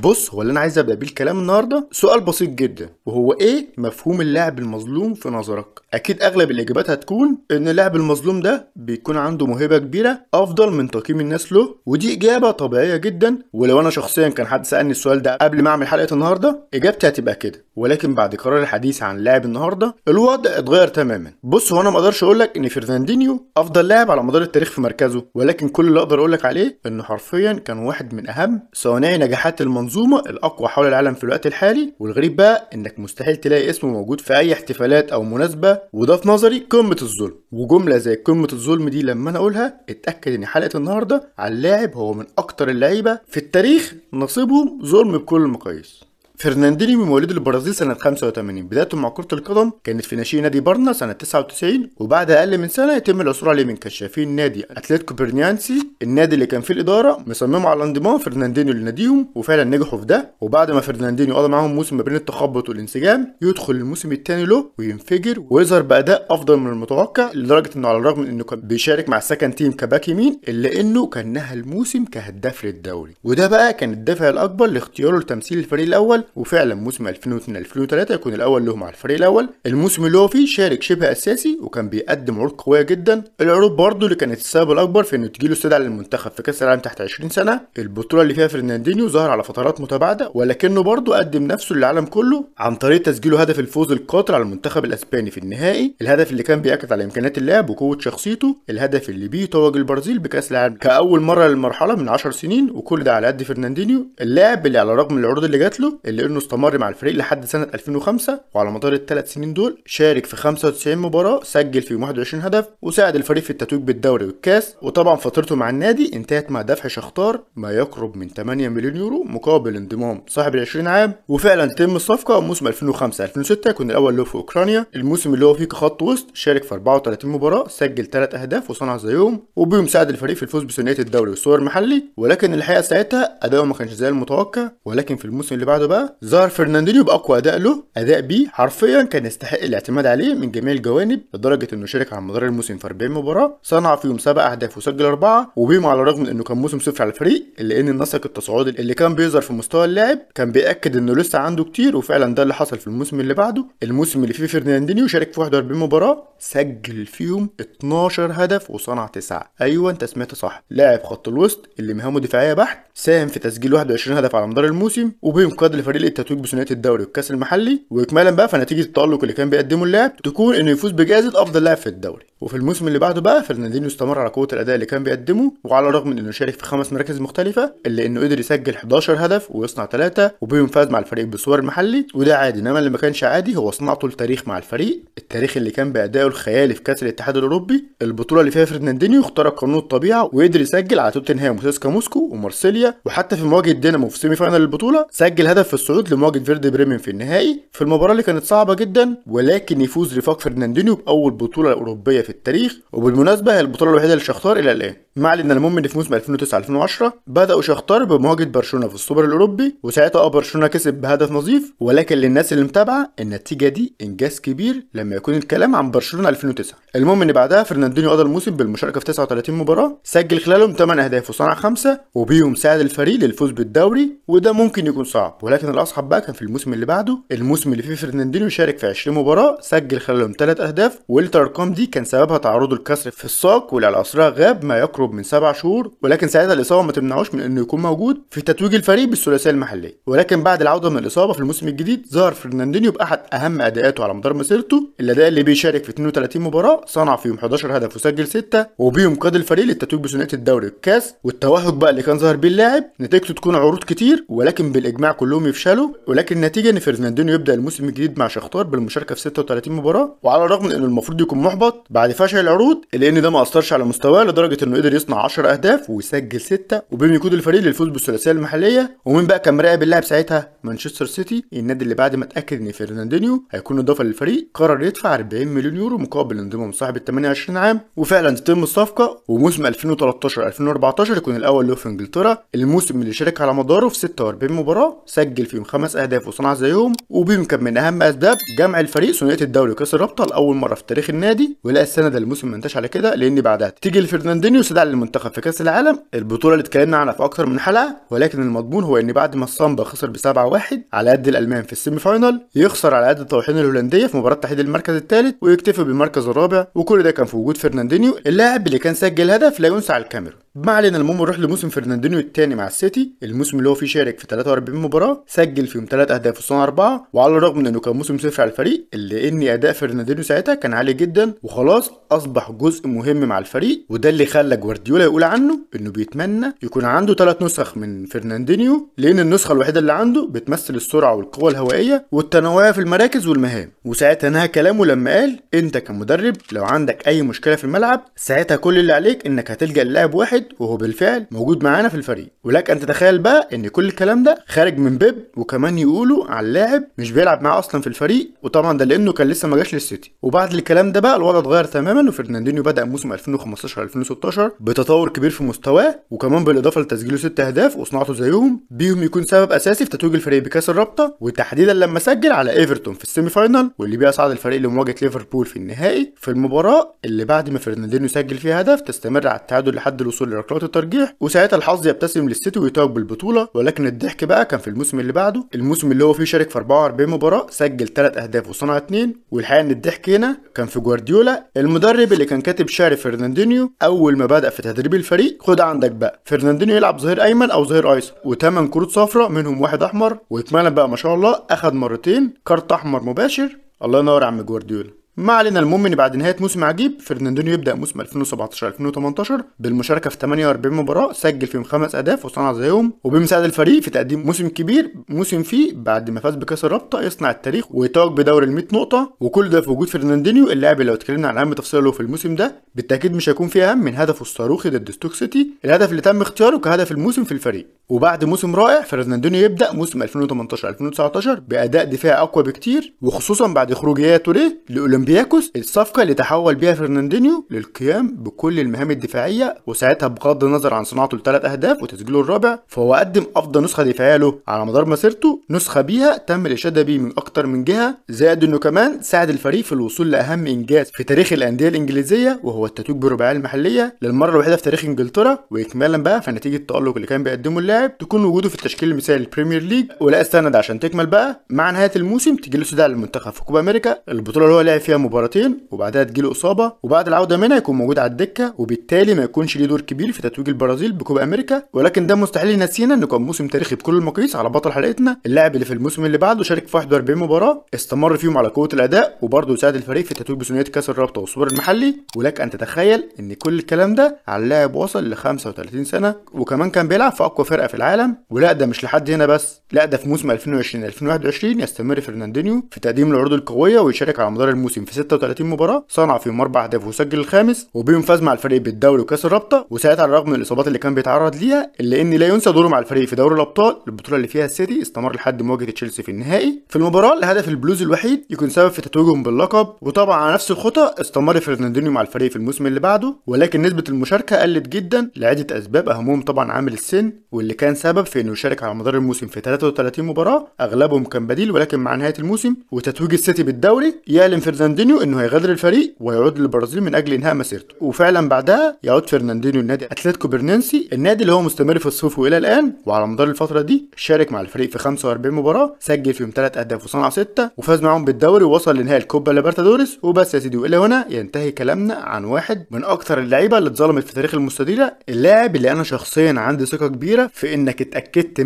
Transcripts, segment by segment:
بص هو اللي انا عايز ابدا بيه الكلام النهارده سؤال بسيط جدا وهو ايه مفهوم اللاعب المظلوم في نظرك اكيد اغلب الاجابات هتكون ان اللاعب المظلوم ده بيكون عنده موهبه كبيره افضل من تقييم الناس له ودي اجابه طبيعيه جدا ولو انا شخصيا كان حد سالني السؤال ده قبل ما اعمل حلقه النهارده اجابتي هتبقى كده ولكن بعد قرار الحديث عن اللاعب النهارده الوضع اتغير تماما بص هو انا ما اقدرش اقول لك ان فيرناندينيو افضل لاعب على مدار التاريخ في مركزه ولكن كل اللي اقدر اقول لك عليه انه حرفيا كان واحد من اهم صانعي نجاحات المنظومه المنظومة الأقوى حول العالم في الوقت الحالي والغريب بقى إنك مستحيل تلاقي اسمه موجود في أي احتفالات أو مناسبة وده في نظري قمة الظلم وجملة زي قمة الظلم دي لما أنا أقولها اتأكد إن حلقة النهاردة على اللاعب هو من أكتر اللعيبة في التاريخ نصيبهم ظلم بكل المقاييس فرناندينيو مولود البرازيل سنة 85 بدايته مع كرة القدم كانت في ناشئين نادي بارنا سنة 99 وبعد أقل من سنة يتم العثور عليه من كشافين نادي أتلتيكو برنيانسي النادي اللي كان فيه الإدارة مصممة على انضمام فرناندينيو لناديهم وفعلا نجحوا في ده وبعد ما فرناندينيو قضى معاهم موسم ما بين التخبط والانسجام يدخل الموسم الثاني له وينفجر ويظهر بأداء أفضل من المتوقع لدرجة إنه على الرغم من إنه كان بيشارك مع السكند تيم كباك يمين إلا إنه كان نهى الموسم كهداف للدوري وده بقى كان الدافع الأكبر لاختياره لتمثيل الفريق الأول وفعلا موسم 2002 2003 يكون الاول له مع الفريق الاول الموسم اللي هو فيه شارك شبه اساسي وكان بيقدم عروض قويه جدا العروض برضه اللي كانت السبب الاكبر في انه تجيله استدعاء للمنتخب في كاس العالم تحت 20 سنه البطوله اللي فيها فرناندينيو ظهر على فترات متباعده ولكنه برضه قدم نفسه للعالم كله عن طريق تسجيله هدف الفوز القاطر على المنتخب الاسباني في النهائي الهدف اللي كان بيأكد على امكانيات اللاعب وقوه شخصيته الهدف اللي بيه توج البرازيل بكاس العالم كاول مره للمرحله من 10 سنين وكل ده على قد فرناندينيو اللاعب اللي على الرغم من العروض اللي جات له لأنه استمر مع الفريق لحد سنة 2005 وعلى مدار الثلاث سنين دول شارك في 95 مباراة سجل فيهم 21 هدف وساعد الفريق في التتويج بالدوري والكاس وطبعا فترته مع النادي انتهت مع دفع شختار ما يقرب من 8 مليون يورو مقابل انضمام صاحب ال 20 عام وفعلا تم الصفقة موسم 2005 2006 كان الأول له في أوكرانيا الموسم اللي هو فيه كخط وسط شارك في 34 مباراة سجل 3 أهداف وصنع زيهم وبيهم ساعد الفريق في الفوز بثنائية الدوري والسوبر المحلي ولكن الحقيقة ساعتها أداؤه ما كانش زي المتوقع ولكن في الموسم اللي بعده بقى ظهر فرناندينيو باقوى اداء له اداء بيه حرفيا كان يستحق الاعتماد عليه من جميع الجوانب لدرجه انه شارك على مدار الموسم في 40 مباراه صنع فيهم سبع اهداف وسجل اربعه وبهم على الرغم من انه كان موسم صفر على الفريق الا ان النسق التصاعدي اللي كان بيظهر في مستوى اللاعب كان بياكد انه لسه عنده كتير وفعلا ده اللي حصل في الموسم اللي بعده الموسم اللي فيه فرناندينيو شارك في 41 مباراه سجل فيهم 12 هدف وصنع تسعه ايوه انت سمعت صح لاعب خط الوسط اللي مهامه دفاعيه بحت ساهم في تسجيل 21 هدف على مدار الموسم وبينقذ لفريق التتويج بثنائيه الدوري والكاس المحلي واكمالا بقى فنتيجه التالق اللي كان بيقدمه اللاعب تكون انه يفوز بجائزه افضل لاعب في الدوري وفي الموسم اللي بعده بقى فرناندينيو استمر على قوه الاداء اللي كان بيقدمه وعلى الرغم من انه شارك في خمس مراكز مختلفه الا انه قدر يسجل 11 هدف ويصنع ثلاثة وبيهم فاز مع الفريق بصور المحلي وده عادي انما اللي ما كانش عادي هو صناعته التاريخ مع الفريق التاريخ اللي كان بادائه الخيالي في كاس الاتحاد الاوروبي البطوله اللي فيها فرناندينيو اخترق قانون الطبيعه وقدر يسجل على توتنهام وسيسكا موسكو ومارسيليا وحتى في مواجهه دينامو في سيمي فاينل البطوله سجل هدف في الصعود لمواجهه فيردي بريمن في النهائي في المباراه اللي كانت صعبه جدا ولكن يفوز رفاق فرناندينيو باول بطوله اوروبيه في التاريخ وبالمناسبه هي البطوله الوحيده اللي شختار الى الان مع ان المهم ان في موسم 2009 2010 بداوا شختار بمواجهه برشلونه في السوبر الاوروبي وساعتها اه برشلونه كسب بهدف نظيف ولكن للناس اللي متابعه النتيجه دي انجاز كبير لما يكون الكلام عن برشلونه 2009 المهم ان بعدها فرناندينيو قضى الموسم بالمشاركه في 39 مباراه سجل خلالهم 8 اهداف وصنع خمسه وبيهم ساعد الفريق للفوز بالدوري وده ممكن يكون صعب ولكن الاصعب بقى كان في الموسم اللي بعده الموسم اللي فيه فرناندينيو شارك في 20 مباراه سجل خلالهم 3 اهداف والارقام دي كان سببها تعرضه لكسر في الساق واللي على غاب ما يقرب يقرب من سبع شهور ولكن ساعتها الاصابه ما تمنعوش من انه يكون موجود في تتويج الفريق بالثلاثيه المحليه ولكن بعد العوده من الاصابه في الموسم الجديد ظهر فرناندينيو باحد اهم اداءاته على مدار مسيرته الاداء اللي بيشارك في 32 مباراه صنع فيهم 11 هدف وسجل 6 وبيهم قاد الفريق للتتويج بثنائيه الدوري والكاس والتوهج بقى اللي كان ظهر بيه اللاعب نتيجته تكون عروض كتير ولكن بالاجماع كلهم يفشلوا ولكن النتيجه ان فرناندينيو يبدا الموسم الجديد مع شختار بالمشاركه في 36 مباراه وعلى الرغم من انه المفروض يكون محبط بعد فشل العروض الا ان ده ما اثرش على مستواه لدرجه انه قدر قدر يصنع 10 اهداف ويسجل 6 وبيم يقود الفريق للفوز بالثلاثيه المحليه ومين بقى كان مراقب اللاعب ساعتها مانشستر سيتي النادي اللي بعد ما اتاكد ان فيرناندينيو هيكون اضافه للفريق قرر يدفع 40 مليون يورو مقابل انضمام صاحب ال 28 عام وفعلا تتم الصفقه وموسم 2013 2014 يكون الاول له في انجلترا الموسم اللي شارك على مداره في 46 مباراه سجل فيهم خمس اهداف وصنع زيهم وبيم كان من اهم اسباب جمع الفريق ثنائيه الدوري وكاس الرابطه لاول مره في تاريخ النادي ولا السنه ده الموسم ما على كده لان بعدها تيجي لفرناندينيو الأداء للمنتخب في كأس العالم البطولة اللي اتكلمنا عنها في أكتر من حلقة ولكن المضمون هو إن بعد ما الصامبا خسر ب 7 1 على قد الألمان في السيمي فاينال يخسر على قد الطواحين الهولندية في مباراة تحديد المركز الثالث ويكتفي بالمركز الرابع وكل ده كان في وجود فرناندينيو اللاعب اللي كان سجل هدف لا ينسى على الكاميرون علينا المهم نروح لموسم فرناندينيو الثاني مع السيتي الموسم اللي هو فيه شارك في 43 مباراه سجل فيهم 3 اهداف وصنع 4 وعلى الرغم من انه كان موسم صفر على الفريق الا ان اداء فرناندينيو ساعتها كان عالي جدا وخلاص اصبح جزء مهم مع الفريق وده اللي خلى جوارديولا يقول عنه انه بيتمنى يكون عنده 3 نسخ من فرناندينيو لان النسخه الوحيده اللي عنده بتمثل السرعه والقوه الهوائيه والتنوعيه في المراكز والمهام وساعتها نهى كلامه لما قال انت كمدرب لو عندك اي مشكله في الملعب ساعتها كل اللي عليك انك هتلجا للاعب واحد وهو بالفعل موجود معانا في الفريق ولك أن تتخيل بقى إن كل الكلام ده خارج من بيب وكمان يقولوا على اللاعب مش بيلعب معاه أصلا في الفريق وطبعا ده لأنه كان لسه ما جاش للسيتي وبعد الكلام ده بقى الوضع اتغير تماما وفرناندينيو بدأ موسم 2015 2016 بتطور كبير في مستواه وكمان بالإضافة لتسجيله ست أهداف وصناعته زيهم بيهم يكون سبب أساسي في تتويج الفريق بكأس الرابطة وتحديدا لما سجل على إيفرتون في السيمي فاينال واللي بيها صعد الفريق لمواجهة ليفربول في النهائي في المباراة اللي بعد ما فرناندينيو سجل فيها هدف تستمر على التعادل لحد الوصول ركلات الترجيح وساعتها الحظ يبتسم للسيتي ويتوج بالبطوله ولكن الضحك بقى كان في الموسم اللي بعده الموسم اللي هو فيه شارك في 44 مباراه سجل 3 اهداف وصنع 2 والحقيقه ان الضحك هنا كان في جوارديولا المدرب اللي كان كاتب شعر فرناندينيو اول ما بدا في تدريب الفريق خد عندك بقى فرناندينيو يلعب ظهير ايمن او ظهير ايسر وثمان كروت صفراء منهم واحد احمر واتمنى بقى ما شاء الله اخد مرتين كارت احمر مباشر الله ينور يا عم جوارديولا ما علينا المهم ان بعد نهايه موسم عجيب فرناندينيو يبدا موسم 2017 2018 بالمشاركه في 48 مباراه سجل فيهم خمس اهداف وصنع زيهم وبمساعد الفريق في تقديم موسم كبير موسم فيه بعد ما فاز بكاس الرابطه يصنع التاريخ ويتوج بدوري ال 100 نقطه وكل ده في وجود فرناندينيو اللاعب اللي لو اتكلمنا عن اهم تفصيله في الموسم ده بالتاكيد مش هيكون فيه اهم من هدفه الصاروخي ضد ستوك سيتي الهدف اللي تم اختياره كهدف الموسم في الفريق وبعد موسم رائع فرناندينيو يبدا موسم 2018 2019 باداء دفاعي اقوى بكتير وخصوصا بعد خروج ياتوري أولمبياكوس الصفقة اللي تحول بيها فرناندينيو للقيام بكل المهام الدفاعية وساعتها بغض النظر عن صناعته لثلاث أهداف وتسجيله الرابع فهو قدم أفضل نسخة دفاعية له على مدار مسيرته نسخة بيها تم الإشادة بيه من أكتر من جهة زائد إنه كمان ساعد الفريق في الوصول لأهم إنجاز في تاريخ الأندية الإنجليزية وهو التتويج بالرباعية المحلية للمرة الوحيدة في تاريخ إنجلترا وإكمالا بقى فنتيجة التألق اللي كان بيقدمه اللاعب تكون وجوده في التشكيل المثالي للبريمير ليج ولا استند عشان تكمل بقى مع نهاية الموسم له استدعاء المنتخب في كوبا أمريكا البطولة اللي هو لعب فيها مباراتين وبعدها تجيله اصابه وبعد العوده منها يكون موجود على الدكه وبالتالي ما يكونش ليه دور كبير في تتويج البرازيل بكوبا امريكا ولكن ده مستحيل ينسينا انه كان موسم تاريخي بكل المقاييس على بطل حلقتنا اللاعب اللي في الموسم اللي بعده شارك في 41 مباراه استمر فيهم على قوه الاداء وبرده ساعد الفريق في تتويج بثنائيه كاس الرابطه والسوبر المحلي ولك ان تتخيل ان كل الكلام ده على لاعب وصل ل 35 سنه وكمان كان بيلعب في اقوى فرقه في العالم ولا ده مش لحد هنا بس لا ده في موسم 2020 2021 يستمر فرناندينيو في تقديم العروض القويه ويشارك على مدار الموسم موسم في 36 مباراه صنع فيهم اربع اهداف وسجل الخامس وبيهم فاز مع الفريق بالدوري وكاس الرابطه وساعتها على الرغم من الاصابات اللي كان بيتعرض ليها الا ان لا ينسى دوره مع الفريق في دوري الابطال البطوله اللي فيها السيتي استمر لحد مواجهه تشيلسي في النهائي في المباراه الهدف البلوز الوحيد يكون سبب في تتويجهم باللقب وطبعا على نفس الخطى استمر فرناندينيو مع الفريق في الموسم اللي بعده ولكن نسبه المشاركه قلت جدا لعده اسباب اهمهم طبعا عامل السن واللي كان سبب في انه يشارك على مدار الموسم في 33 مباراه اغلبهم كان بديل ولكن مع نهايه الموسم وتتويج السيتي بالدوري يعلن فرناندينيو فرناندينيو انه هيغادر الفريق ويعود للبرازيل من اجل انهاء مسيرته وفعلا بعدها يعود فرناندينيو لنادي اتلتيكو برننسي النادي اللي هو مستمر في الصفوف الى الان وعلى مدار الفتره دي شارك مع الفريق في 45 مباراه سجل فيهم 3 اهداف وصنع 6 وفاز معاهم بالدوري ووصل لنهائي الكوبا ليبرتادوريس وبس يا سيدي والى هنا ينتهي كلامنا عن واحد من اكثر اللعيبه اللي اتظلمت في تاريخ المستديره اللاعب اللي انا شخصيا عندي ثقه كبيره في انك اتاكدت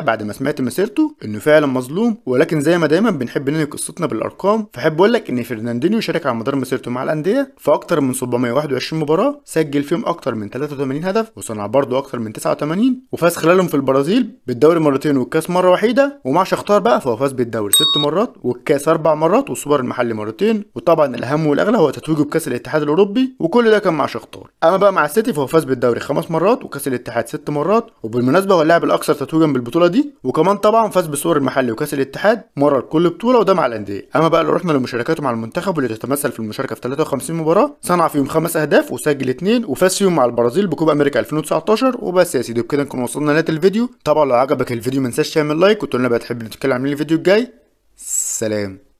100% بعد ما سمعت مسيرته انه فعلا مظلوم ولكن زي ما دايما بنحب ننهي قصتنا بالارقام فحب اقول لك ان في فرناندينيو شارك على مدار مسيرته مع الانديه في اكتر من 721 مباراه سجل فيهم اكتر من 83 هدف وصنع برضه اكتر من 89 وفاز خلالهم في البرازيل بالدوري مرتين والكاس مره واحده ومع شختار بقى فهو فاز بالدوري ست مرات والكاس اربع مرات والسوبر المحلي مرتين وطبعا الاهم والاغلى هو تتويجه بكاس الاتحاد الاوروبي وكل ده كان مع شختار اما بقى مع السيتي فهو فاز بالدوري خمس مرات وكاس الاتحاد ست مرات وبالمناسبه هو اللاعب الاكثر تتويجا بالبطوله دي وكمان طبعا فاز بالسوبر المحلي وكاس الاتحاد مره لكل بطوله وده مع الانديه اما بقى لو رحنا لمشاركاته مع المنتخب واللي تتمثل في المشاركه في 53 مباراه صنع فيهم خمس اهداف وسجل اثنين وفاز فيهم مع البرازيل بكوبا امريكا 2019 وبس يا سيدي بكده نكون وصلنا لنهايه الفيديو طبعا لو عجبك الفيديو ما تنساش تعمل لايك وتقول لنا بقى تحب نتكلم عن الفيديو الجاي سلام